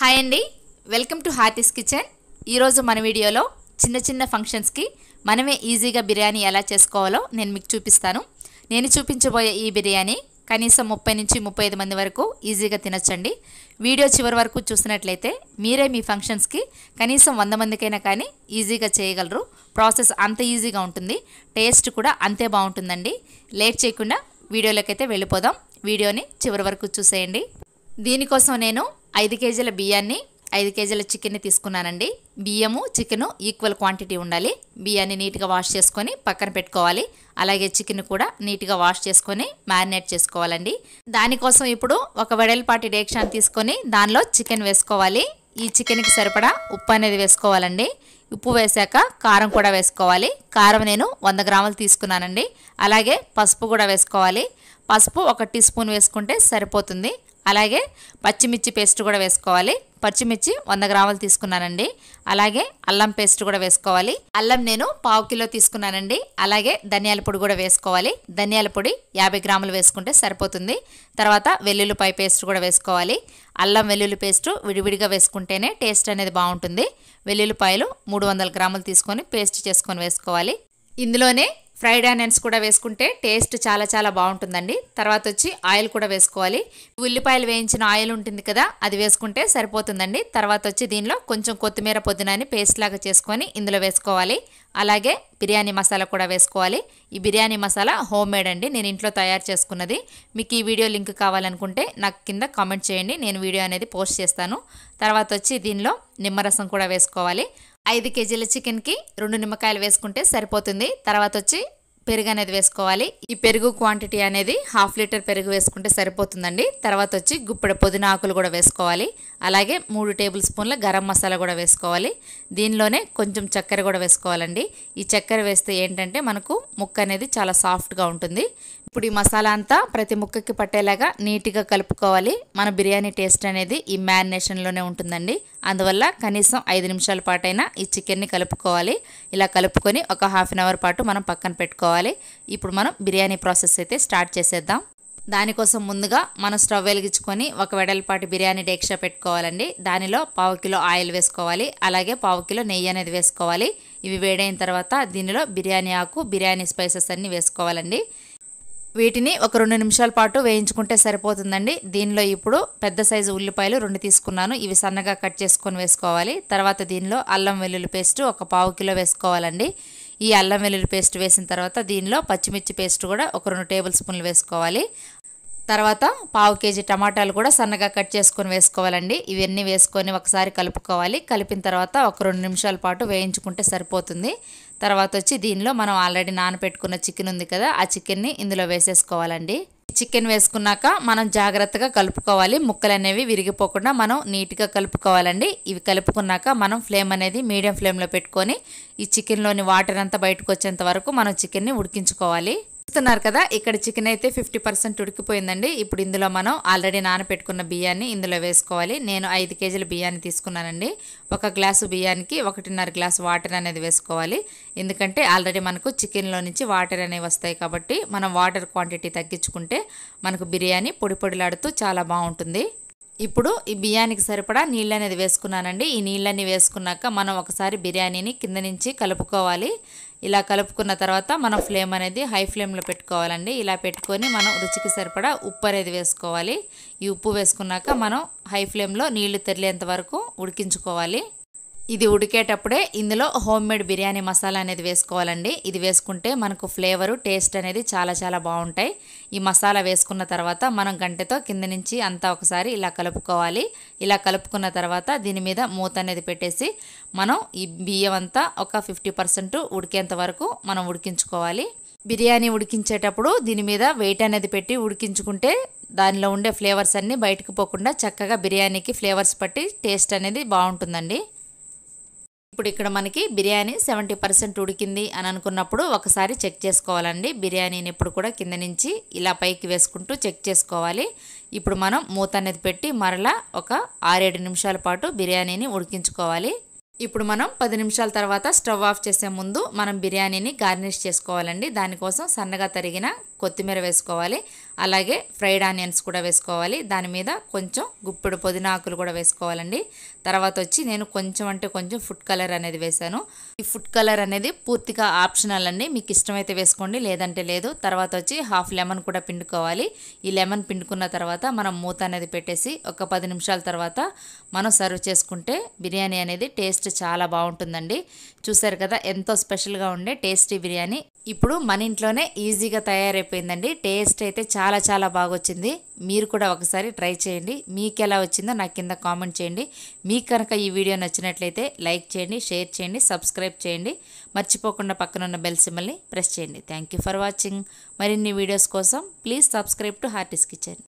hi అండి welcome to Hearty's kitchen ఈరోజు మన వీడియోలో చిన్న చిన్న ఫంక్షన్స్కి మనమే ఈజీగా బిర్యానీ ఎలా చేసుకోవాలో నేను మీకు చూపిస్తాను నేను చూపించబోయే ఈ బిర్యానీ కనీసం ముప్పై నుంచి ముప్పై మంది వరకు ఈజీగా తినొచ్చండి వీడియో చివరి వరకు చూసినట్లయితే మీరే మీ ఫంక్షన్స్కి కనీసం వంద మందికైనా కానీ ఈజీగా చేయగలరు ప్రాసెస్ అంత ఈజీగా ఉంటుంది టేస్ట్ కూడా అంతే బాగుంటుందండి లేట్ చేయకుండా వీడియోలోకి అయితే వెళ్ళిపోదాం వీడియోని చివరి వరకు చూసేయండి దీనికోసం నేను ఐదు కేజీల బియ్యాన్ని ఐదు కేజీల చికెన్ని తీసుకున్నానండి బియ్యము చికెను ఈక్వల్ క్వాంటిటీ ఉండాలి బియ్యాన్ని నీట్గా వాష్ చేసుకొని పక్కన పెట్టుకోవాలి అలాగే చికెన్ కూడా నీట్గా వాష్ చేసుకొని మ్యారినేట్ చేసుకోవాలండి దానికోసం ఇప్పుడు ఒక వెడల్పాటి డేక్షాన్ని తీసుకొని దానిలో చికెన్ వేసుకోవాలి ఈ చికెన్కి సరిపడా ఉప్పు అనేది వేసుకోవాలండి ఉప్పు వేసాక కారం కూడా వేసుకోవాలి కారం నేను వంద గ్రాములు తీసుకున్నానండి అలాగే పసుపు కూడా వేసుకోవాలి పసుపు ఒక టీ స్పూన్ వేసుకుంటే సరిపోతుంది అలాగే పచ్చిమిర్చి పేస్ట్ కూడా వేసుకోవాలి పచ్చిమిర్చి వంద గ్రాములు తీసుకున్నానండి అలాగే అల్లం పేస్ట్ కూడా వేసుకోవాలి అల్లం నేను పావు కిలో తీసుకున్నానండి అలాగే ధనియాల పొడి కూడా వేసుకోవాలి ధనియాల పొడి యాభై గ్రాములు వేసుకుంటే సరిపోతుంది తర్వాత వెల్లుల్లిపాయ పేస్ట్ కూడా వేసుకోవాలి అల్లం వెల్లుల్లి పేస్ట్ విడివిడిగా వేసుకుంటేనే టేస్ట్ అనేది బాగుంటుంది వెల్లుల్లిపాయలు మూడు వందల గ్రాములు తీసుకొని పేస్ట్ చేసుకొని వేసుకోవాలి ఇందులోనే ఫ్రైడ్ ఆనియన్స్ కూడా వేసుకుంటే టేస్ట్ చాలా చాలా బాగుంటుందండి తర్వాత వచ్చి ఆయిల్ కూడా వేసుకోవాలి ఉల్లిపాయలు వేయించిన ఆయిల్ ఉంటుంది కదా అది వేసుకుంటే సరిపోతుందండి తర్వాత వచ్చి దీనిలో కొంచెం కొత్తిమీర పుదీనాని పేస్ట్ లాగా చేసుకొని ఇందులో వేసుకోవాలి అలాగే బిర్యానీ మసాలా కూడా వేసుకోవాలి ఈ బిర్యానీ మసాలా హోమ్ మేడ్ అండి నేను ఇంట్లో తయారు చేసుకున్నది మీకు ఈ వీడియో లింక్ కావాలనుకుంటే నాకు కింద కామెంట్ చేయండి నేను వీడియో అనేది పోస్ట్ చేస్తాను తర్వాత వచ్చి దీనిలో నిమ్మరసం కూడా వేసుకోవాలి ఐదు కేజీల చికెన్కి రెండు నిమ్మకాయలు వేసుకుంటే సరిపోతుంది తర్వాత వచ్చి పెరుగు అనేది వేసుకోవాలి ఈ పెరుగు క్వాంటిటీ అనేది హాఫ్ లీటర్ పెరుగు వేసుకుంటే సరిపోతుందండి తర్వాత వచ్చి గుప్పెడ పుదీనా ఆకులు కూడా వేసుకోవాలి అలాగే మూడు టేబుల్ స్పూన్ల గరం మసాలా కూడా వేసుకోవాలి దీనిలోనే కొంచెం చక్కెర కూడా వేసుకోవాలండి ఈ చక్కెర వేస్తే ఏంటంటే మనకు ముక్క అనేది చాలా సాఫ్ట్గా ఉంటుంది ఇప్పుడు ఈ మసాలా అంతా ప్రతి ముక్కకి పట్టేలాగా నీట్గా కలుపుకోవాలి మన బిర్యానీ టేస్ట్ అనేది ఈ మ్యారినేషన్లోనే ఉంటుందండి అందువల్ల కనీసం ఐదు నిమిషాల పాటైనా ఈ చికెన్ని కలుపుకోవాలి ఇలా కలుపుకొని ఒక హాఫ్ అన్ అవర్ పాటు మనం పక్కన పెట్టుకోవాలి ఇప్పుడు మనం బిర్యానీ ప్రాసెస్ అయితే స్టార్ట్ చేసేద్దాం దానికోసం ముందుగా మనం స్టవ్ వెలిగించుకొని ఒక వెడల్పాటి బిర్యానీ డేక్షా పెట్టుకోవాలండి దానిలో పావు కిలో ఆయిల్ వేసుకోవాలి అలాగే పావు కిలో నెయ్యి అనేది వేసుకోవాలి ఇవి వేడైన తర్వాత దీనిలో బిర్యానీ ఆకు బిర్యానీ స్పైసెస్ అన్నీ వేసుకోవాలండి వీటిని ఒక రెండు నిమిషాల పాటు వేయించుకుంటే సరిపోతుందండి దీనిలో ఇప్పుడు పెద్ద సైజు ఉల్లిపాయలు రెండు తీసుకున్నాను ఇవి సన్నగా కట్ చేసుకొని వేసుకోవాలి తర్వాత దీనిలో అల్లం వెల్లుల్లి పేస్ట్ ఒక పావు కిలో వేసుకోవాలండి ఈ అల్లం వెల్లుల్లి పేస్ట్ వేసిన తర్వాత దీనిలో పచ్చిమిర్చి పేస్ట్ కూడా ఒక రెండు టేబుల్ స్పూన్లు వేసుకోవాలి తర్వాత పావు కేజీ టమాటాలు కూడా సన్నగా కట్ చేసుకొని వేసుకోవాలండి ఇవన్నీ వేసుకొని ఒకసారి కలుపుకోవాలి కలిపిన తర్వాత ఒక రెండు నిమిషాల పాటు వేయించుకుంటే సరిపోతుంది తర్వాత వచ్చి దీనిలో మనం ఆల్రెడీ నానపెట్టుకున్న చికెన్ ఉంది కదా ఆ చికెన్ని ఇందులో వేసేసుకోవాలండి చికెన్ వేసుకున్నాక మనం జాగ్రత్తగా కలుపుకోవాలి ముక్కలు అనేవి విరిగిపోకుండా మనం నీట్గా కలుపుకోవాలండి ఇవి కలుపుకున్నాక మనం ఫ్లేమ్ అనేది మీడియం ఫ్లేమ్లో పెట్టుకొని ఈ చికెన్లోని వాటర్ అంతా బయటకు వచ్చేంత వరకు మనం చికెన్ని ఉడికించుకోవాలి చూస్తున్నారు కదా ఇక్కడ చికెన్ అయితే ఫిఫ్టీ పర్సెంట్ ఉడికిపోయిందండి ఇప్పుడు ఇందులో మనం ఆల్రెడీ నానపెట్టుకున్న బియ్యాన్ని ఇందులో వేసుకోవాలి నేను ఐదు కేజీల బియ్యాన్ని తీసుకున్నానండి ఒక గ్లాసు బియ్యానికి ఒకటిన్నర గ్లాసు వాటర్ అనేది వేసుకోవాలి ఎందుకంటే ఆల్రెడీ మనకు చికెన్లో నుంచి వాటర్ అనేవి వస్తాయి కాబట్టి మనం వాటర్ క్వాంటిటీ తగ్గించుకుంటే మనకు బిర్యానీ పొడి పొడిలాడుతూ చాలా బాగుంటుంది ఇప్పుడు ఈ బియ్యానికి సరిపడా నీళ్ళు అనేది వేసుకున్నానండి ఈ నీళ్ళని వేసుకున్నాక మనం ఒకసారి బిర్యానీని కింద నుంచి కలుపుకోవాలి ఇలా కలుపుకున్న తర్వాత మనం ఫ్లేమ్ అనేది హై ఫ్లేమ్లో పెట్టుకోవాలండి ఇలా పెట్టుకొని మనం రుచికి సరిపడా ఉప్పు అనేది వేసుకోవాలి ఈ ఉప్పు వేసుకున్నాక మనం హై ఫ్లేమ్లో నీళ్లు తెరిలేంత వరకు ఉడికించుకోవాలి ఇది ఉడికేటప్పుడే ఇందులో హోమ్ మేడ్ బిర్యానీ మసాలా అనేది వేసుకోవాలండి ఇది వేసుకుంటే మనకు ఫ్లేవరు టేస్ట్ అనేది చాలా చాలా బాగుంటాయి ఈ మసాలా వేసుకున్న తర్వాత మనం గంటతో కింద నుంచి అంతా ఒకసారి ఇలా కలుపుకోవాలి ఇలా కలుపుకున్న తర్వాత దీని మీద మూత అనేది పెట్టేసి మనం ఈ బియ్యం అంతా ఒక ఫిఫ్టీ ఉడికేంత వరకు మనం ఉడికించుకోవాలి బిర్యానీ ఉడికించేటప్పుడు దీని మీద వెయిట్ అనేది పెట్టి ఉడికించుకుంటే దానిలో ఉండే ఫ్లేవర్స్ అన్నీ బయటకు పోకుండా చక్కగా బిర్యానీకి ఫ్లేవర్స్ పట్టి టేస్ట్ అనేది బాగుంటుందండి ఇప్పుడు ఇక్కడ మనకి బిర్యానీ సెవెంటీ పర్సెంట్ ఉడికింది అని అనుకున్నప్పుడు ఒకసారి చెక్ చేసుకోవాలండి బిర్యానీని ఎప్పుడు కూడా కింద నుంచి ఇలా పైకి వేసుకుంటూ చెక్ చేసుకోవాలి ఇప్పుడు మనం మూత అనేది పెట్టి మరలా ఒక ఆరేడు నిమిషాల పాటు బిర్యానీని ఉడికించుకోవాలి ఇప్పుడు మనం పది నిమిషాల తర్వాత స్టవ్ ఆఫ్ చేసే ముందు మనం బిర్యానీని గార్నిష్ చేసుకోవాలండి దానికోసం సన్నగా తరిగిన కొత్తిమీర వేసుకోవాలి అలాగే ఫ్రైడ్ ఆనియన్స్ కూడా వేసుకోవాలి దాని మీద కొంచెం గుప్పెడు పుదీనాకులు కూడా వేసుకోవాలండి తర్వాత వచ్చి నేను కొంచెం అంటే కొంచెం ఫుడ్ కలర్ అనేది వేశాను ఈ ఫుడ్ కలర్ అనేది పూర్తిగా ఆప్షనల్ అండి మీకు ఇష్టమైతే వేసుకోండి లేదంటే లేదు తర్వాత వచ్చి హాఫ్ లెమన్ కూడా పిండుకోవాలి ఈ లెమన్ పిండుకున్న తర్వాత మనం మూత అనేది పెట్టేసి ఒక పది నిమిషాల తర్వాత మనం సర్వ్ చేసుకుంటే బిర్యానీ అనేది టేస్ట్ చాలా బాగుంటుందండి చూసారు కదా ఎంతో స్పెషల్గా ఉండే టేస్టీ బిర్యానీ ఇప్పుడు మన ఇంట్లోనే ఈజీగా తయారైపోయిందండి టేస్ట్ అయితే చాలా చాలా చాలా బాగా వచ్చింది మీరు కూడా ఒకసారి ట్రై చేయండి మీకు ఎలా వచ్చిందో నాకు కింద కామెంట్ చేయండి మీకు కనుక ఈ వీడియో నచ్చినట్లయితే లైక్ చేయండి షేర్ చేయండి సబ్స్క్రైబ్ చేయండి మర్చిపోకుండా పక్కనున్న బెల్ సిమ్మల్ని ప్రెస్ చేయండి థ్యాంక్ ఫర్ వాచింగ్ మరిన్ని వీడియోస్ కోసం please subscribe to Hearty's kitchen